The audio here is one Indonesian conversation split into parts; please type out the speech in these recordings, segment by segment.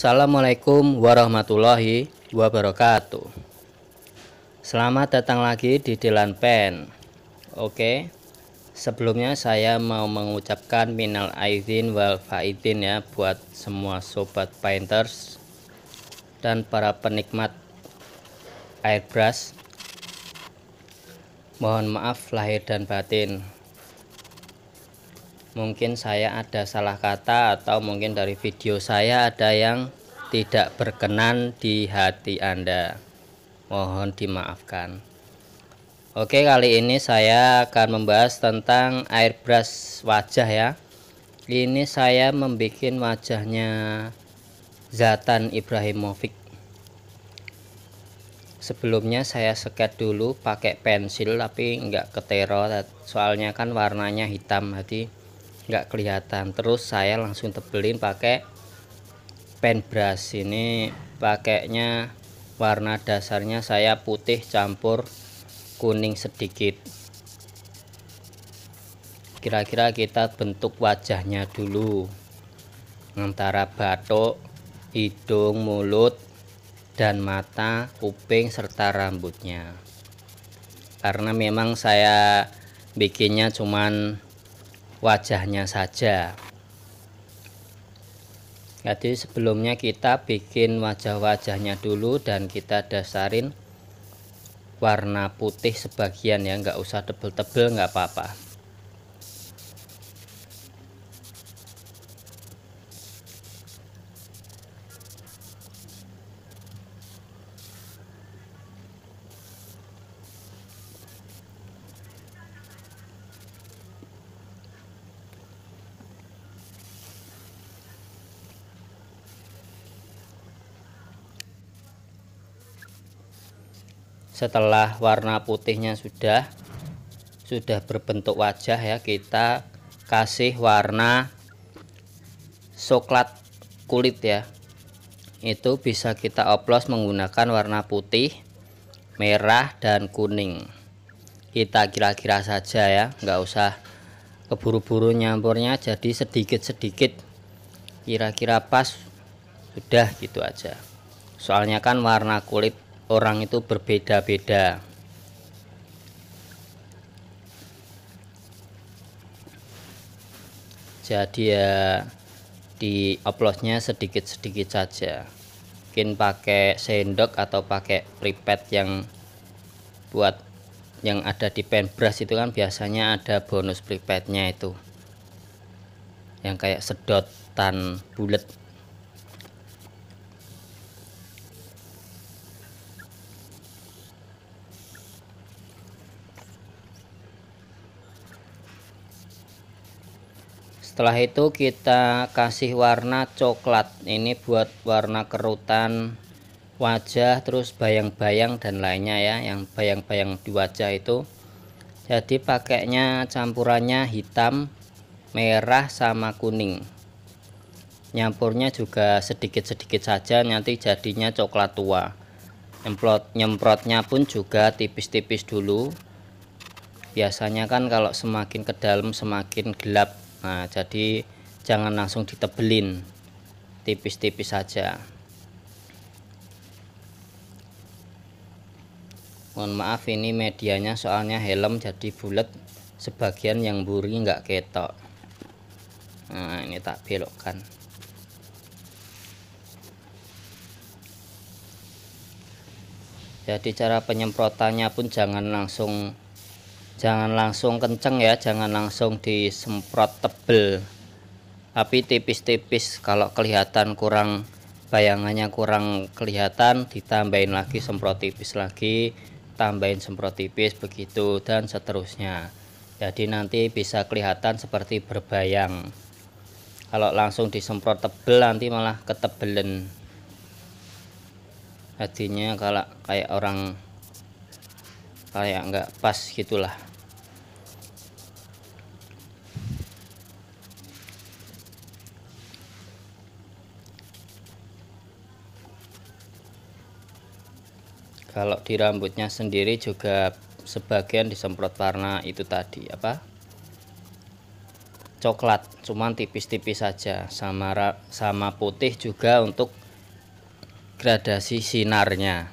Assalamualaikum warahmatullahi wabarakatuh Selamat datang lagi di Dilan Pen Oke Sebelumnya saya mau mengucapkan minal aidin wal faidin ya Buat semua sobat painters Dan para penikmat airbrush Mohon maaf lahir dan batin mungkin saya ada salah kata atau mungkin dari video saya ada yang tidak berkenan di hati Anda. Mohon dimaafkan. Oke, kali ini saya akan membahas tentang airbrush wajah ya. Ini saya membuat wajahnya Zatan Ibrahimovic. Sebelumnya saya sket dulu pakai pensil tapi nggak ketero soalnya kan warnanya hitam jadi nggak kelihatan terus saya langsung tebelin pakai pen brush ini pakainya warna dasarnya saya putih campur kuning sedikit kira-kira kita bentuk wajahnya dulu antara batuk hidung mulut dan mata kuping serta rambutnya karena memang saya bikinnya cuman wajahnya saja jadi sebelumnya kita bikin wajah-wajahnya dulu dan kita dasarin warna putih sebagian ya nggak usah tebel-tebel nggak apa-apa setelah warna putihnya sudah sudah berbentuk wajah ya kita kasih warna coklat kulit ya itu bisa kita oplos menggunakan warna putih merah dan kuning kita kira-kira saja ya nggak usah keburu-buru nyampurnya jadi sedikit-sedikit kira-kira pas sudah gitu aja soalnya kan warna kulit orang itu berbeda-beda jadi ya di oplosnya sedikit-sedikit saja mungkin pakai sendok atau pakai pipet yang buat yang ada di paintbrush itu kan biasanya ada bonus pipetnya itu yang kayak sedotan bulat setelah itu kita kasih warna coklat ini buat warna kerutan wajah terus bayang-bayang dan lainnya ya yang bayang-bayang di wajah itu jadi pakainya campurannya hitam merah sama kuning nyampurnya juga sedikit-sedikit saja nanti jadinya coklat tua nyemprot nyemprotnya pun juga tipis-tipis dulu biasanya kan kalau semakin ke dalam semakin gelap nah jadi jangan langsung ditebelin tipis-tipis saja mohon maaf ini medianya soalnya helm jadi bulat sebagian yang buri enggak ketok nah ini tak belokkan jadi cara penyemprotannya pun jangan langsung jangan langsung kenceng ya jangan langsung disemprot tebel tapi tipis-tipis kalau kelihatan kurang bayangannya kurang kelihatan ditambahin lagi semprot tipis lagi tambahin semprot tipis begitu dan seterusnya jadi nanti bisa kelihatan seperti berbayang kalau langsung disemprot tebel nanti malah ketebelen artinya kalau kayak orang kayak nggak pas gitulah kalau di rambutnya sendiri juga sebagian disemprot warna itu tadi apa coklat cuman tipis-tipis saja sama sama putih juga untuk gradasi sinarnya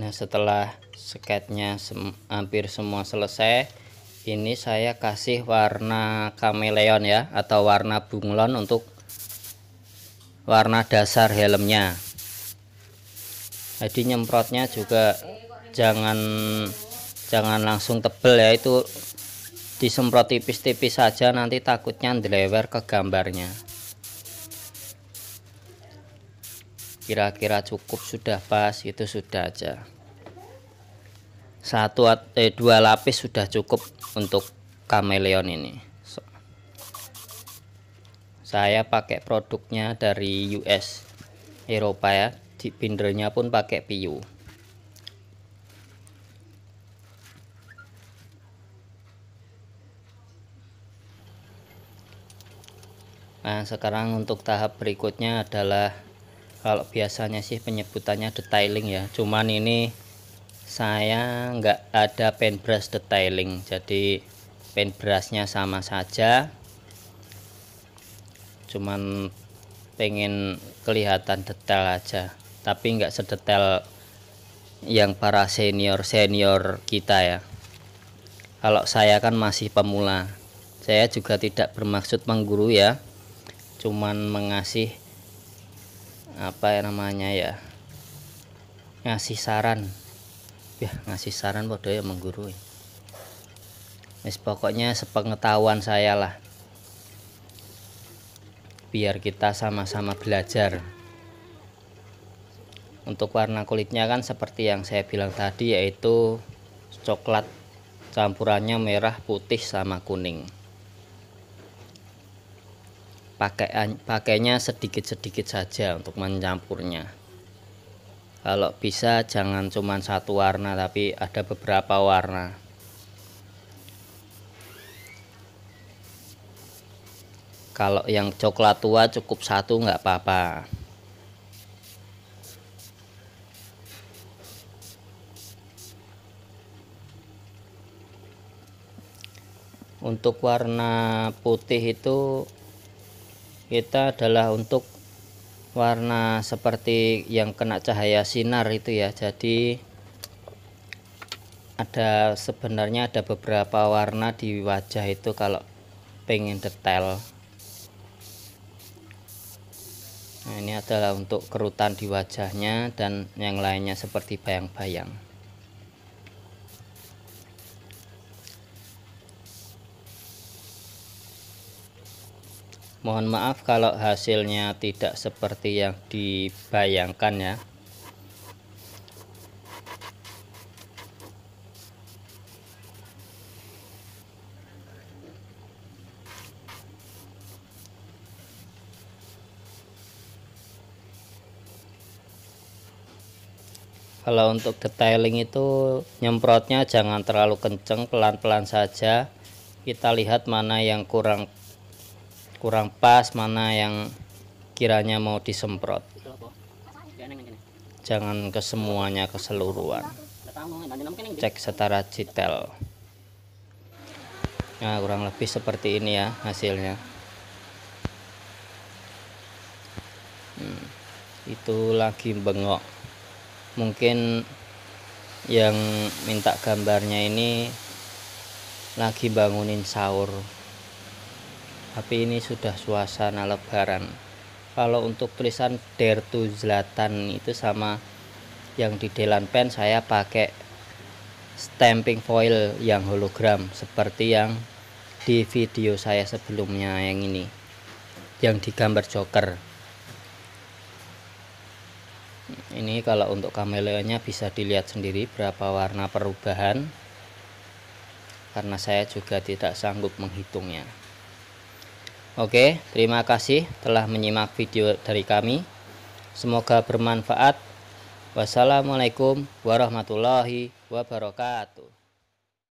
Nah setelah sketnya sem hampir semua selesai ini saya kasih warna kameleon ya atau warna bunglon untuk warna dasar helmnya jadi nyemprotnya juga jangan jangan langsung tebel ya itu disemprot tipis-tipis saja nanti takutnya dilewer ke gambarnya kira-kira cukup sudah pas itu sudah aja satu eh, dua lapis sudah cukup untuk kameleon ini so, saya pakai produknya dari US Eropa ya di bindernya pun pakai PU nah sekarang untuk tahap berikutnya adalah kalau biasanya sih penyebutannya detailing ya cuman ini saya nggak ada paintbrush detailing jadi paintbrushnya sama saja cuman pengen kelihatan detail aja tapi nggak sedetail yang para senior-senior kita ya kalau saya kan masih pemula saya juga tidak bermaksud mengguru ya cuman mengasih apa ya namanya ya ngasih saran ya ngasih saran bodoh ya menggurui Mis, ya. pokoknya sepengetahuan saya lah biar kita sama-sama belajar untuk warna kulitnya kan seperti yang saya bilang tadi yaitu coklat campurannya merah putih sama kuning pakai pakainya sedikit-sedikit saja untuk mencampurnya kalau bisa jangan cuma satu warna tapi ada beberapa warna kalau yang coklat tua cukup satu nggak apa-apa untuk warna putih itu kita adalah untuk warna seperti yang kena cahaya sinar itu ya jadi ada sebenarnya ada beberapa warna di wajah itu kalau pengen detail nah ini adalah untuk kerutan di wajahnya dan yang lainnya seperti bayang-bayang mohon maaf kalau hasilnya tidak seperti yang dibayangkan ya kalau untuk detailing itu nyemprotnya jangan terlalu kenceng pelan-pelan saja kita lihat mana yang kurang kurang pas mana yang kiranya mau disemprot jangan kesemuanya semuanya keseluruhan cek setara citel nah kurang lebih seperti ini ya hasilnya hmm, itu lagi bengok mungkin yang minta gambarnya ini lagi bangunin sahur tapi ini sudah suasana lebaran kalau untuk tulisan Dare to Zlatan itu sama yang di Delan Pen saya pakai stamping foil yang hologram seperti yang di video saya sebelumnya yang ini yang digambar joker ini kalau untuk kameleonnya bisa dilihat sendiri berapa warna perubahan karena saya juga tidak sanggup menghitungnya Oke, terima kasih telah menyimak video dari kami. Semoga bermanfaat. Wassalamualaikum warahmatullahi wabarakatuh.